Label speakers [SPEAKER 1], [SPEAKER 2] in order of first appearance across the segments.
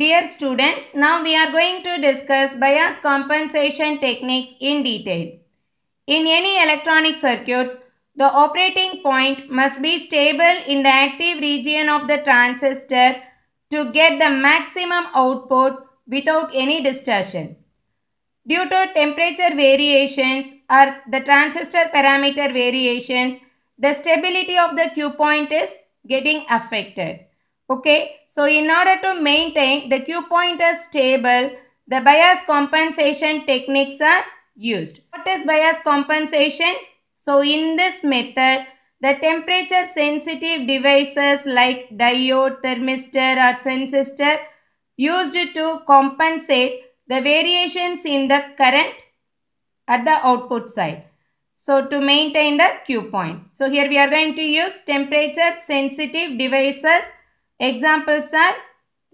[SPEAKER 1] Dear students, now we are going to discuss bias compensation techniques in detail. In any electronic circuits, the operating point must be stable in the active region of the transistor to get the maximum output without any distortion. Due to temperature variations or the transistor parameter variations, the stability of the Q point is getting affected. Okay, so in order to maintain the Q as stable, the bias compensation techniques are used. What is bias compensation? So in this method, the temperature sensitive devices like diode, thermistor or sensor used to compensate the variations in the current at the output side. So to maintain the Q point. So here we are going to use temperature sensitive devices Examples are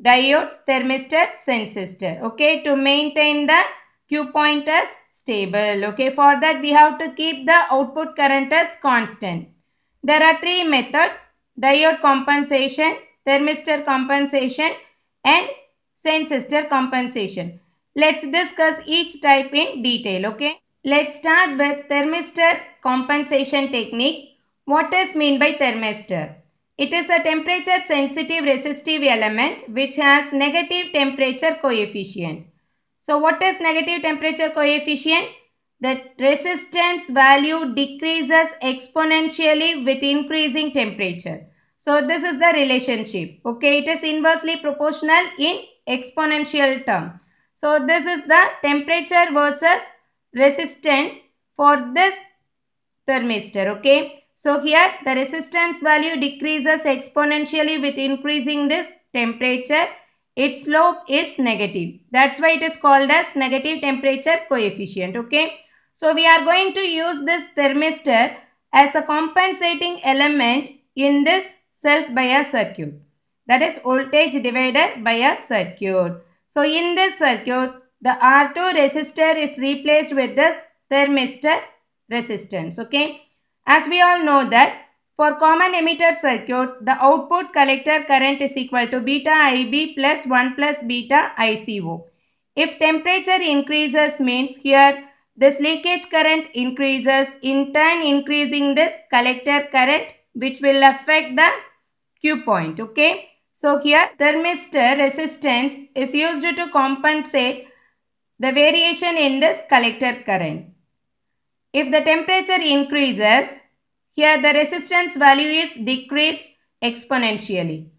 [SPEAKER 1] diodes, thermistor, sensor. Okay, to maintain the Q point as stable. Okay, for that we have to keep the output current as constant. There are three methods. Diode compensation, thermistor compensation and sensor compensation. Let's discuss each type in detail. Okay. Let's start with thermistor compensation technique. What is mean by thermistor? It is a temperature sensitive resistive element which has negative temperature coefficient. So what is negative temperature coefficient? The resistance value decreases exponentially with increasing temperature. So this is the relationship. Okay, it is inversely proportional in exponential term. So this is the temperature versus resistance for this thermistor. Okay. So here the resistance value decreases exponentially with increasing this temperature. Its slope is negative. That's why it is called as negative temperature coefficient. Okay. So we are going to use this thermistor as a compensating element in this self-bias circuit. That is voltage divider bias circuit. So in this circuit, the R2 resistor is replaced with this thermistor resistance. Okay. As we all know that for common emitter circuit, the output collector current is equal to beta IB plus 1 plus beta ICO. If temperature increases means here this leakage current increases in turn increasing this collector current which will affect the Q point. Okay. So here thermistor resistance is used to compensate the variation in this collector current. If the temperature increases, here the resistance value is decreased exponentially.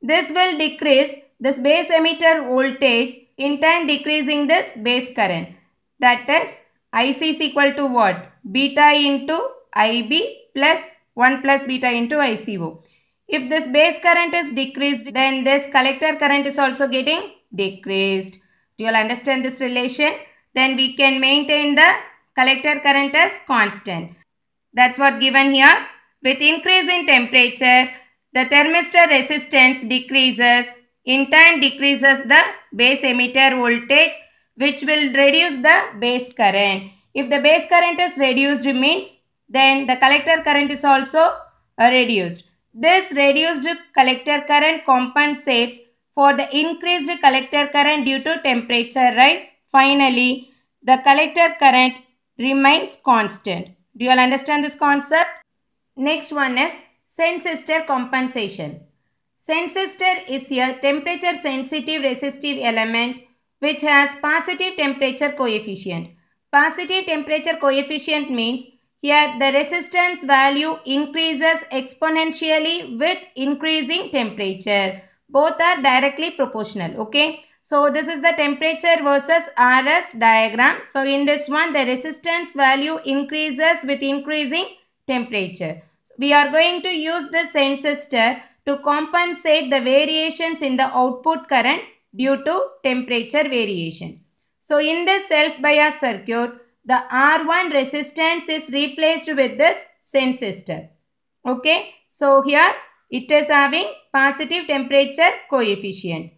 [SPEAKER 1] This will decrease this base emitter voltage in turn decreasing this base current. That is IC is equal to what? Beta into IB plus 1 plus beta into ICO. If this base current is decreased, then this collector current is also getting decreased. Do you all understand this relation? Then we can maintain the collector current as constant. That's what given here. With increase in temperature, the thermistor resistance decreases. In turn decreases the base emitter voltage which will reduce the base current. If the base current is reduced means then the collector current is also uh, reduced. This reduced collector current compensates for the increased collector current due to temperature rise. Finally, the collector current remains constant. Do you all understand this concept? Next one is sensitor compensation. Sensitor is a temperature sensitive resistive element which has positive temperature coefficient. Positive temperature coefficient means here the resistance value increases exponentially with increasing temperature. Both are directly proportional. Okay. So this is the temperature versus RS diagram. So in this one, the resistance value increases with increasing temperature. We are going to use the sensor to compensate the variations in the output current due to temperature variation. So in this self-bias circuit, the R1 resistance is replaced with this sensor. Okay, so here it is having positive temperature coefficient.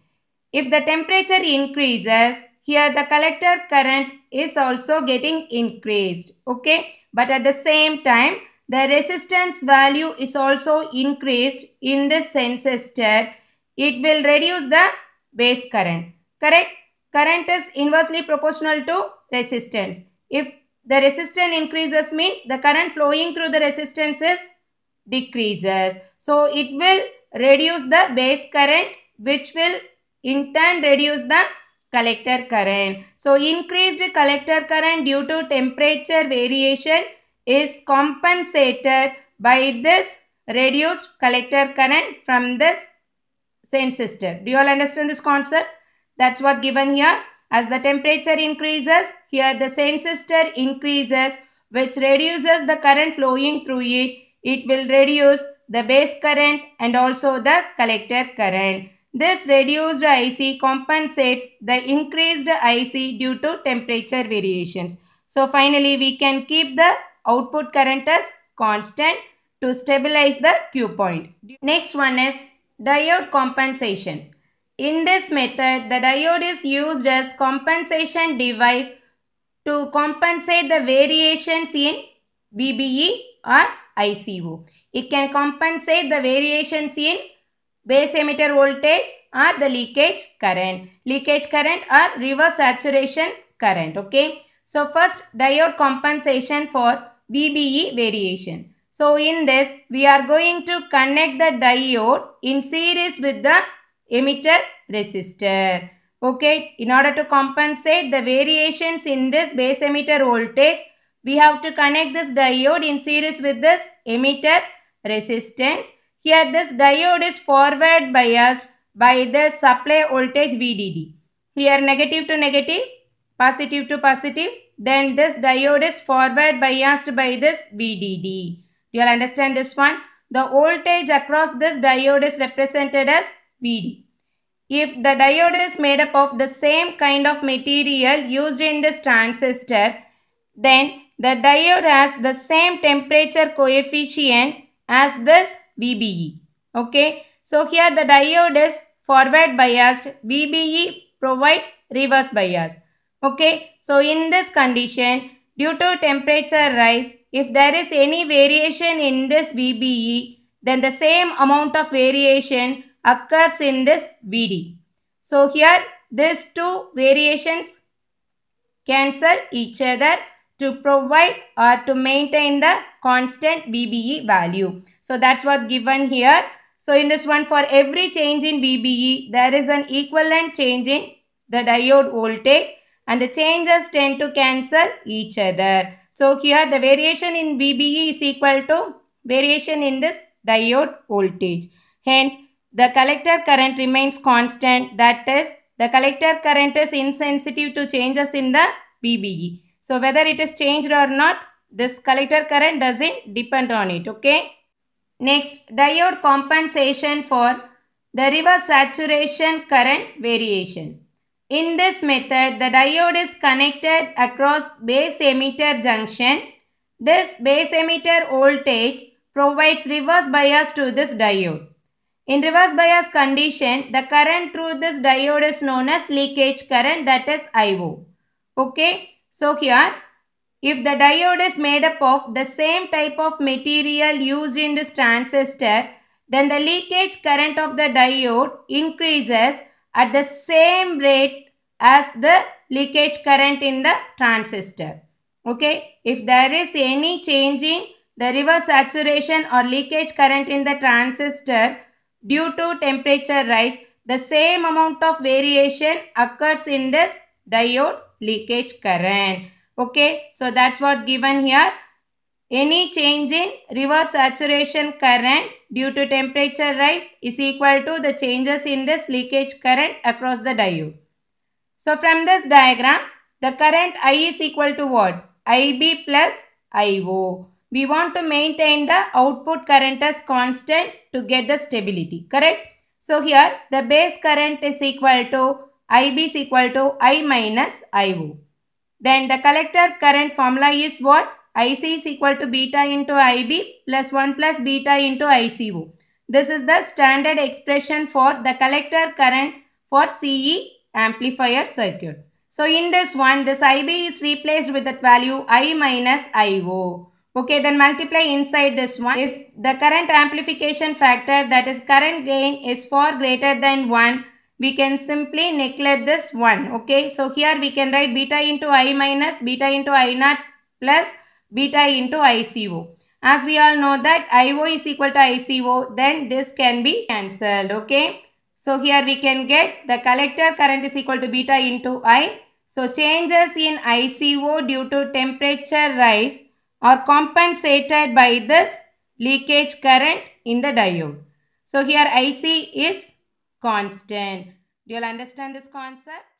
[SPEAKER 1] If the temperature increases, here the collector current is also getting increased. Okay. But at the same time, the resistance value is also increased in the sensor. It will reduce the base current. Correct? Current is inversely proportional to resistance. If the resistance increases means the current flowing through the resistances decreases. So it will reduce the base current which will in turn reduce the collector current. So increased collector current due to temperature variation is compensated by this reduced collector current from this system. Do you all understand this concept? That's what given here. As the temperature increases, here the transistor increases which reduces the current flowing through it. It will reduce the base current and also the collector current. This reduced IC compensates the increased IC due to temperature variations. So finally, we can keep the output current as constant to stabilize the Q point. Next one is diode compensation. In this method, the diode is used as compensation device to compensate the variations in VBE or ICO. It can compensate the variations in base emitter voltage or the leakage current. Leakage current or reverse saturation current. Okay. So first diode compensation for VBE variation. So in this we are going to connect the diode in series with the emitter resistor. Okay. In order to compensate the variations in this base emitter voltage we have to connect this diode in series with this emitter resistance here this diode is forward biased by the supply voltage VDD. Here negative to negative, positive to positive. Then this diode is forward biased by this VDD. You will understand this one. The voltage across this diode is represented as VD. If the diode is made up of the same kind of material used in this transistor, then the diode has the same temperature coefficient as this VBE. Okay. So here the diode is forward biased. VBE provides reverse bias. Okay. So in this condition, due to temperature rise, if there is any variation in this VBE, then the same amount of variation occurs in this VD. So here these two variations cancel each other to provide or to maintain the constant VBE value. So that's what given here. So in this one for every change in VBE there is an equivalent change in the diode voltage and the changes tend to cancel each other. So here the variation in VBE is equal to variation in this diode voltage. Hence the collector current remains constant that is the collector current is insensitive to changes in the VBE. So whether it is changed or not this collector current doesn't depend on it okay. Next, diode compensation for the reverse saturation current variation. In this method, the diode is connected across base emitter junction. This base emitter voltage provides reverse bias to this diode. In reverse bias condition, the current through this diode is known as leakage current that is IO. Okay, so here if the diode is made up of the same type of material used in this transistor, then the leakage current of the diode increases at the same rate as the leakage current in the transistor. Okay, if there is any change in the reverse saturation or leakage current in the transistor due to temperature rise, the same amount of variation occurs in this diode leakage current. Okay, so that's what given here. Any change in reverse saturation current due to temperature rise is equal to the changes in this leakage current across the diode. So from this diagram, the current I is equal to what? IB plus IO. We want to maintain the output current as constant to get the stability, correct? So here the base current is equal to IB is equal to I minus IO. Then the collector current formula is what? IC is equal to beta into IB plus 1 plus beta into ICO. This is the standard expression for the collector current for CE amplifier circuit. So in this one, this IB is replaced with that value I minus IO. Okay, then multiply inside this one. If the current amplification factor that is current gain is far greater than 1, we can simply neglect this one. Okay, so here we can write beta into I minus, beta into I naught plus beta into ICO. As we all know that IO is equal to ICO, then this can be cancelled. Okay, so here we can get the collector current is equal to beta into I. So changes in ICO due to temperature rise are compensated by this leakage current in the diode. So here IC is constant. Do you all understand this concept?